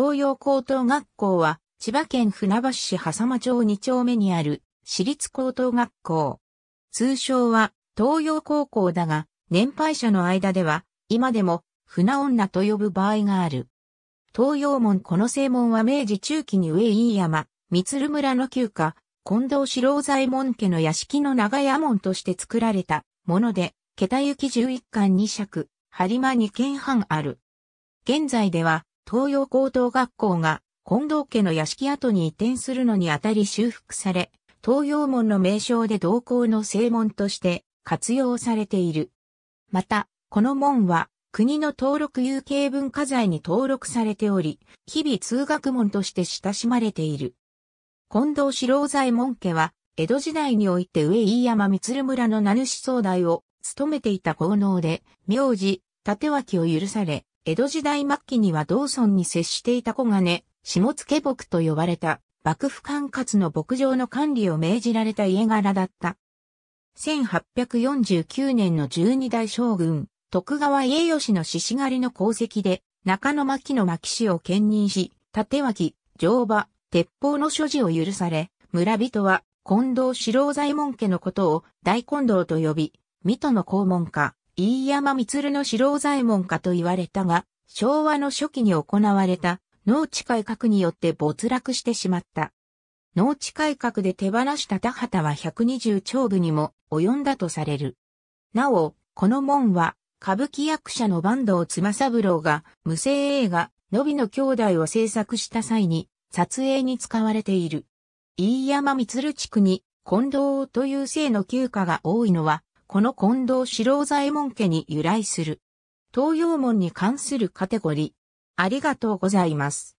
東洋高等学校は、千葉県船橋市波佐間町2丁目にある、私立高等学校。通称は、東洋高校だが、年配者の間では、今でも、船女と呼ぶ場合がある。東洋門この正門は明治中期に上飯山、三鶴村の旧家、近藤四郎左衛門家の屋敷の長屋門として作られたもので、桁行き11巻2尺、張間2軒半ある。現在では、東洋高等学校が近藤家の屋敷跡に移転するのにあたり修復され、東洋門の名称で同校の正門として活用されている。また、この門は国の登録有形文化財に登録されており、日々通学門として親しまれている。近藤四郎左衛門家は、江戸時代において上飯山光村の名主総代を務めていた豪農で、名字、縦脇を許され、江戸時代末期には道村に接していた小金、下付牧と呼ばれた、幕府管轄の牧場の管理を命じられた家柄だった。1849年の12代将軍、徳川家義の獅子狩りの功績で、中野牧の牧師を兼任し、縦脇、乗馬、鉄砲の所持を許され、村人は近藤四郎左衛門家のことを大近藤と呼び、水戸の公門家、飯山光の四郎左衛門かと言われたが、昭和の初期に行われた農地改革によって没落してしまった。農地改革で手放した田畑は120丁部にも及んだとされる。なお、この門は歌舞伎役者の坂東妻三郎が無声映画、のびの兄弟を制作した際に撮影に使われている。飯山光地区に近藤という姓の旧家が多いのはこの近藤四郎左衛門家に由来する。東洋門に関するカテゴリー。ありがとうございます。